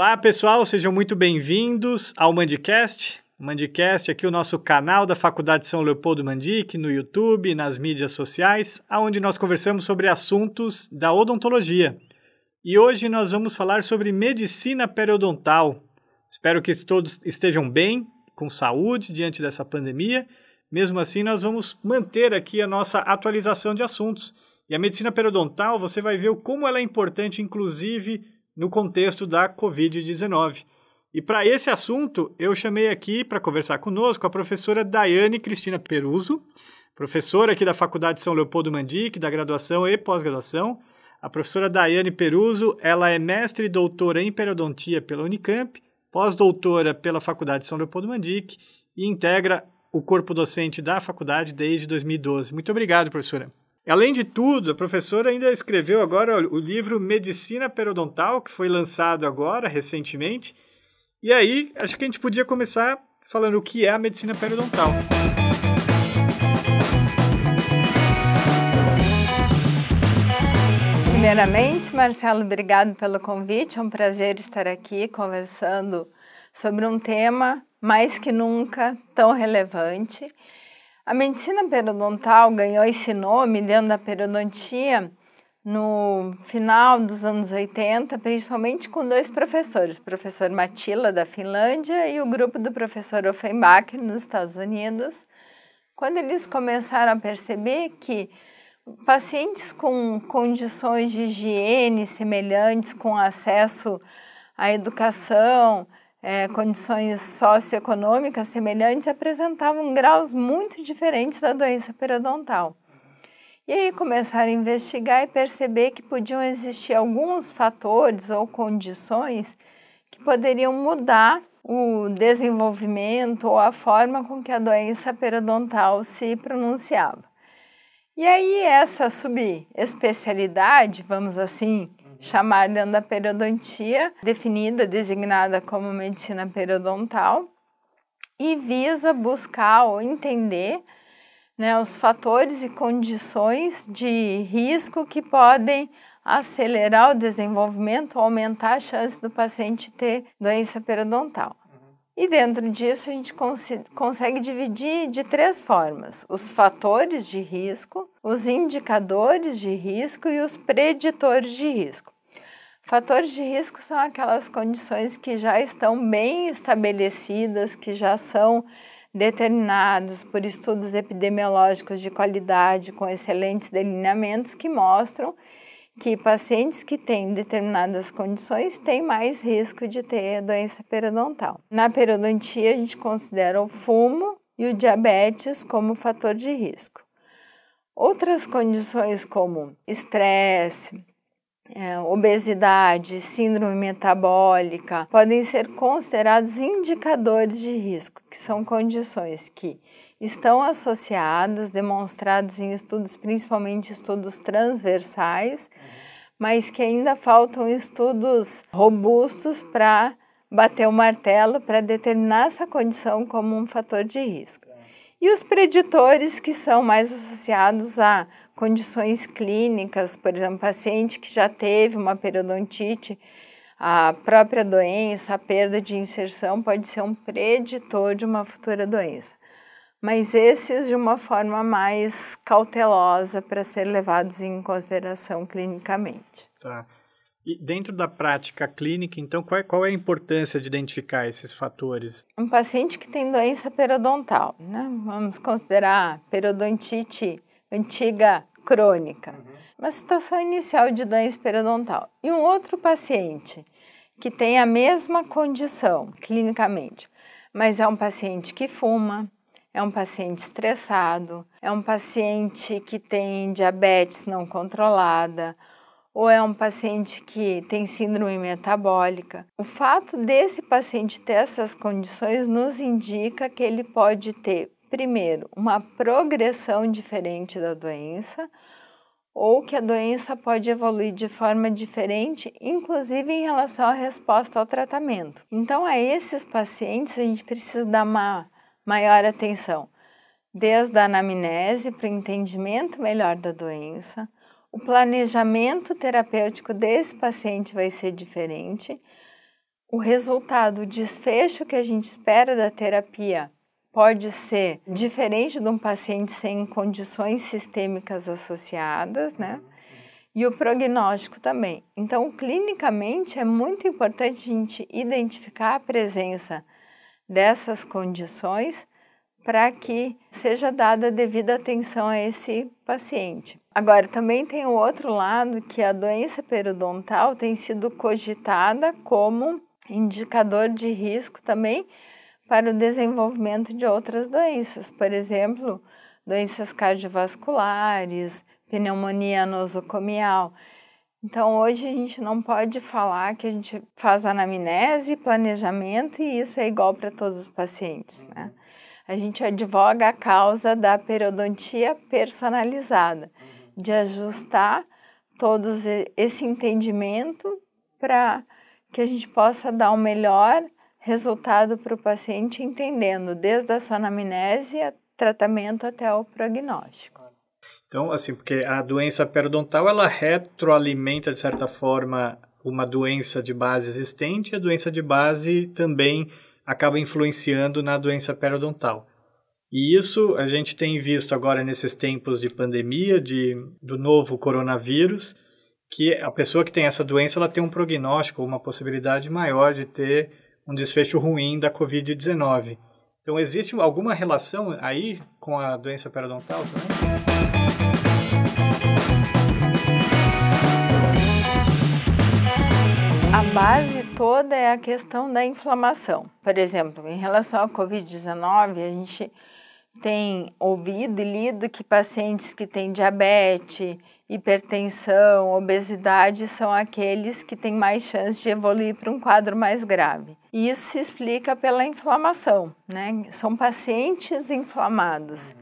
Olá, pessoal, sejam muito bem-vindos ao Mandicast. Mandicast é aqui o nosso canal da Faculdade São Leopoldo Mandic no YouTube, nas mídias sociais, aonde nós conversamos sobre assuntos da odontologia. E hoje nós vamos falar sobre medicina periodontal. Espero que todos estejam bem, com saúde diante dessa pandemia. Mesmo assim, nós vamos manter aqui a nossa atualização de assuntos. E a medicina periodontal, você vai ver como ela é importante, inclusive no contexto da Covid-19. E para esse assunto, eu chamei aqui para conversar conosco a professora Daiane Cristina Peruso, professora aqui da Faculdade São Leopoldo Mandic, da graduação e pós-graduação. A professora Daiane Peruso, ela é mestre e doutora em periodontia pela Unicamp, pós-doutora pela Faculdade São Leopoldo Mandic e integra o corpo docente da faculdade desde 2012. Muito obrigado, professora. Além de tudo, a professora ainda escreveu agora o livro Medicina Periodontal, que foi lançado agora, recentemente. E aí, acho que a gente podia começar falando o que é a medicina periodontal. Primeiramente, Marcelo, obrigado pelo convite. É um prazer estar aqui conversando sobre um tema mais que nunca tão relevante a medicina periodontal ganhou esse nome dentro da periodontia no final dos anos 80, principalmente com dois professores, o professor Matila, da Finlândia, e o grupo do professor Offenbach, nos Estados Unidos, quando eles começaram a perceber que pacientes com condições de higiene semelhantes, com acesso à educação, é, condições socioeconômicas semelhantes apresentavam graus muito diferentes da doença periodontal. E aí começaram a investigar e perceber que podiam existir alguns fatores ou condições que poderiam mudar o desenvolvimento ou a forma com que a doença periodontal se pronunciava. E aí essa subespecialidade, vamos assim chamar dentro da periodontia, definida, designada como medicina periodontal, e visa buscar ou entender né, os fatores e condições de risco que podem acelerar o desenvolvimento ou aumentar a chance do paciente ter doença periodontal. E dentro disso, a gente cons consegue dividir de três formas: os fatores de risco, os indicadores de risco e os preditores de risco. Fatores de risco são aquelas condições que já estão bem estabelecidas, que já são determinados por estudos epidemiológicos de qualidade com excelentes delineamentos que mostram que pacientes que têm determinadas condições têm mais risco de ter doença periodontal. Na periodontia, a gente considera o fumo e o diabetes como fator de risco. Outras condições como estresse, é, obesidade, síndrome metabólica podem ser considerados indicadores de risco, que são condições que estão associadas, demonstradas em estudos, principalmente estudos transversais, mas que ainda faltam estudos robustos para bater o martelo, para determinar essa condição como um fator de risco. E os preditores que são mais associados a condições clínicas, por exemplo, paciente que já teve uma periodontite, a própria doença, a perda de inserção pode ser um preditor de uma futura doença mas esses de uma forma mais cautelosa para ser levados em consideração clinicamente. Tá. E dentro da prática clínica, então, qual é, qual é a importância de identificar esses fatores? Um paciente que tem doença periodontal, né? vamos considerar periodontite antiga crônica, uhum. uma situação inicial de doença periodontal. E um outro paciente que tem a mesma condição clinicamente, mas é um paciente que fuma, é um paciente estressado, é um paciente que tem diabetes não controlada, ou é um paciente que tem síndrome metabólica. O fato desse paciente ter essas condições nos indica que ele pode ter, primeiro, uma progressão diferente da doença, ou que a doença pode evoluir de forma diferente, inclusive em relação à resposta ao tratamento. Então, a esses pacientes, a gente precisa dar uma maior atenção, desde a anamnese para o entendimento melhor da doença, o planejamento terapêutico desse paciente vai ser diferente, o resultado, o desfecho que a gente espera da terapia pode ser diferente de um paciente sem condições sistêmicas associadas, né? E o prognóstico também. Então, clinicamente, é muito importante a gente identificar a presença dessas condições para que seja dada devida atenção a esse paciente. Agora, também tem o outro lado que a doença periodontal tem sido cogitada como indicador de risco também para o desenvolvimento de outras doenças, por exemplo, doenças cardiovasculares, pneumonia nosocomial. Então, hoje a gente não pode falar que a gente faz anamnese, planejamento e isso é igual para todos os pacientes, né? Uhum. A gente advoga a causa da periodontia personalizada, uhum. de ajustar todos esse entendimento para que a gente possa dar o melhor resultado para o paciente, entendendo desde a sua anamnese, tratamento até o prognóstico. Então, assim, porque a doença periodontal ela retroalimenta de certa forma uma doença de base existente e a doença de base também acaba influenciando na doença periodontal. E isso a gente tem visto agora nesses tempos de pandemia de, do novo coronavírus, que a pessoa que tem essa doença ela tem um prognóstico, uma possibilidade maior de ter um desfecho ruim da Covid-19. Então, existe alguma relação aí com a doença periodontal também? A base toda é a questão da inflamação. Por exemplo, em relação à Covid-19, a gente tem ouvido e lido que pacientes que têm diabetes, hipertensão, obesidade são aqueles que têm mais chance de evoluir para um quadro mais grave. E isso se explica pela inflamação, né? São pacientes inflamados. Uhum.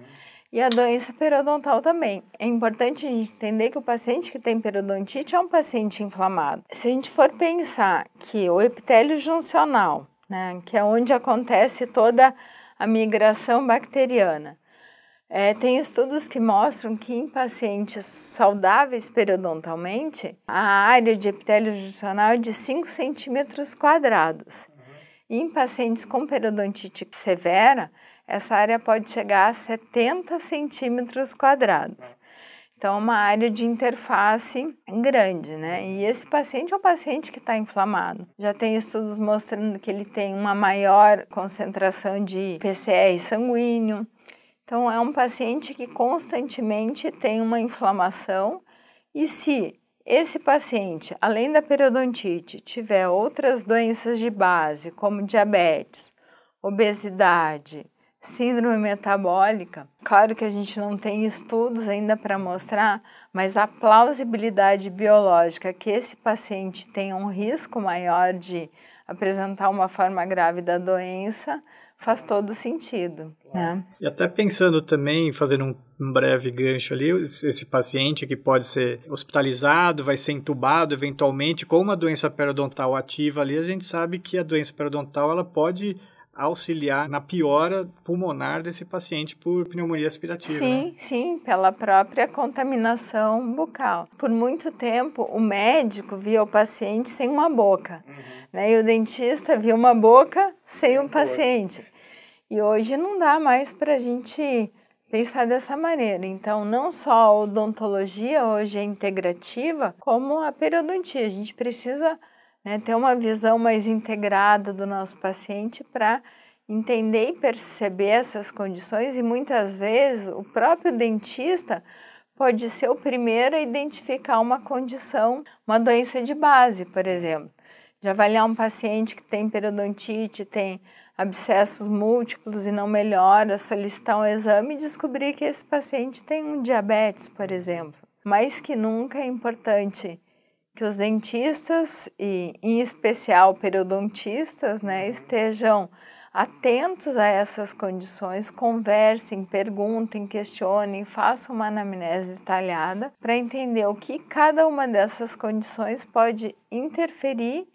E a doença periodontal também. É importante a gente entender que o paciente que tem periodontite é um paciente inflamado. Se a gente for pensar que o epitélio juncional, né, que é onde acontece toda a migração bacteriana, é, tem estudos que mostram que em pacientes saudáveis periodontalmente, a área de epitélio judicional é de 5 centímetros quadrados. em pacientes com periodontite severa, essa área pode chegar a 70 centímetros quadrados. Então, é uma área de interface grande, né? E esse paciente é um paciente que está inflamado. Já tem estudos mostrando que ele tem uma maior concentração de PCR sanguíneo, então, é um paciente que constantemente tem uma inflamação e se esse paciente, além da periodontite, tiver outras doenças de base, como diabetes, obesidade, síndrome metabólica, claro que a gente não tem estudos ainda para mostrar, mas a plausibilidade biológica que esse paciente tenha um risco maior de apresentar uma forma grave da doença faz todo sentido. Né? E até pensando também, fazendo um, um breve gancho ali, esse paciente que pode ser hospitalizado, vai ser entubado eventualmente com uma doença periodontal ativa ali, a gente sabe que a doença periodontal ela pode auxiliar na piora pulmonar desse paciente por pneumonia aspirativa. Sim, né? sim, pela própria contaminação bucal. Por muito tempo, o médico via o paciente sem uma boca, uhum. né? E o dentista via uma boca sem o um paciente. E hoje não dá mais para a gente pensar dessa maneira. Então, não só a odontologia hoje é integrativa, como a periodontia. A gente precisa né, ter uma visão mais integrada do nosso paciente para entender e perceber essas condições e muitas vezes o próprio dentista pode ser o primeiro a identificar uma condição, uma doença de base, por exemplo. De avaliar um paciente que tem periodontite, tem abscessos múltiplos e não melhora, solicitar um exame e descobrir que esse paciente tem um diabetes, por exemplo. Mais que nunca é importante que os dentistas, e em especial periodontistas, né, uhum. estejam atentos a essas condições, conversem, perguntem, questionem, façam uma anamnese detalhada para entender o que cada uma dessas condições pode interferir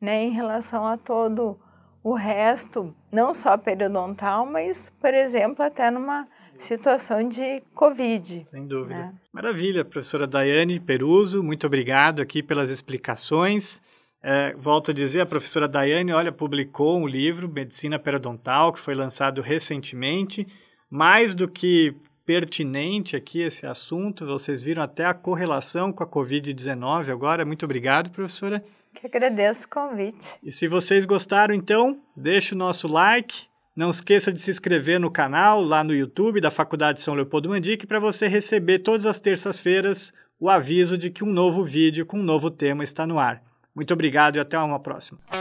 né, em relação a todo o resto, não só periodontal, mas, por exemplo, até numa situação de Covid. Sem dúvida. Né? Maravilha, professora Daiane Peruso, muito obrigado aqui pelas explicações. É, volto a dizer, a professora Daiane, olha, publicou um livro, Medicina Periodontal, que foi lançado recentemente. Mais do que pertinente aqui esse assunto, vocês viram até a correlação com a Covid-19 agora. Muito obrigado, professora. Que agradeço o convite. E se vocês gostaram, então, deixe o nosso like, não esqueça de se inscrever no canal lá no YouTube da Faculdade São Leopoldo Mandique para você receber todas as terças-feiras o aviso de que um novo vídeo com um novo tema está no ar. Muito obrigado e até uma próxima.